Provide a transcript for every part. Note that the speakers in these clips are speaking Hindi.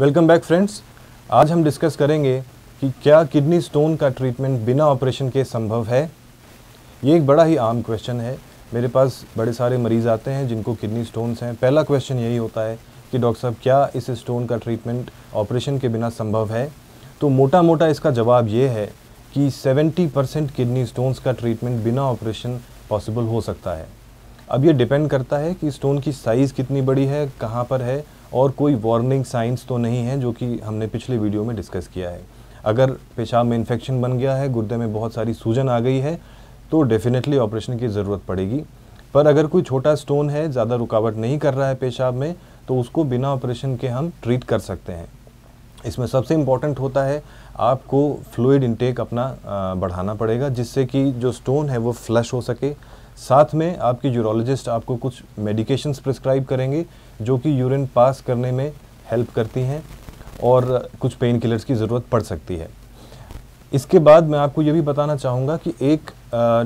वेलकम बैक फ्रेंड्स आज हम डिस्कस करेंगे कि क्या किडनी स्टोन का ट्रीटमेंट बिना ऑपरेशन के संभव है ये एक बड़ा ही आम क्वेश्चन है मेरे पास बड़े सारे मरीज़ आते हैं जिनको किडनी स्टोन्स हैं पहला क्वेश्चन यही होता है कि डॉक्टर साहब क्या इस स्टोन का ट्रीटमेंट ऑपरेशन के बिना संभव है तो मोटा मोटा इसका जवाब ये है कि 70 परसेंट किडनी स्टोन्स का ट्रीटमेंट बिना ऑपरेशन पॉसिबल हो सकता है अब ये डिपेंड करता है कि स्टोन की साइज़ कितनी बड़ी है कहाँ पर है और कोई वार्निंग साइंस तो नहीं है जो कि हमने पिछले वीडियो में डिस्कस किया है अगर पेशाब में इन्फेक्शन बन गया है गुर्दे में बहुत सारी सूजन आ गई है तो डेफिनेटली ऑपरेशन की ज़रूरत पड़ेगी पर अगर कोई छोटा स्टोन है ज़्यादा रुकावट नहीं कर रहा है पेशाब में तो उसको बिना ऑपरेशन के हम ट्रीट कर सकते हैं इसमें सबसे इम्पॉर्टेंट होता है आपको फ्लूड इनटेक अपना बढ़ाना पड़ेगा जिससे कि जो स्टोन है वो फ्लश हो सके साथ में आपके यूरोलॉजिस्ट आपको कुछ मेडिकेशंस प्रिस्क्राइब करेंगे जो कि यूरिन पास करने में हेल्प करती हैं और कुछ पेन किलर्स की ज़रूरत पड़ सकती है इसके बाद मैं आपको ये भी बताना चाहूँगा कि एक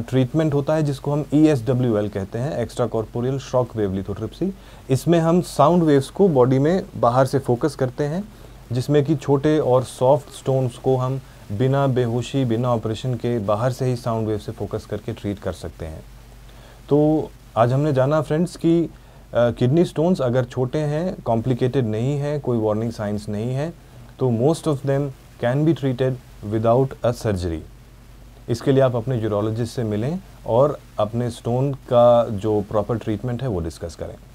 ट्रीटमेंट होता है जिसको हम ई e कहते हैं extra corporeal shock wave lithotripsy इसमें हम साउंड वेव्स को बॉडी में बाहर से फोकस करते हैं जिसमें कि छोटे और सॉफ्ट स्टोन्स को हम बिना बेहोशी बिना ऑपरेशन के बाहर से ही साउंड वेव से फोकस करके ट्रीट कर सकते हैं तो आज हमने जाना फ्रेंड्स कि किडनी स्टोन्स अगर छोटे हैं कॉम्प्लिकेटेड नहीं है कोई वार्निंग साइंस नहीं है तो most of them can be treated without a surgery इसके लिए आप अपने यूरोलॉजिस्ट से मिलें और अपने स्टोन का जो प्रॉपर ट्रीटमेंट है वो डिस्कस करें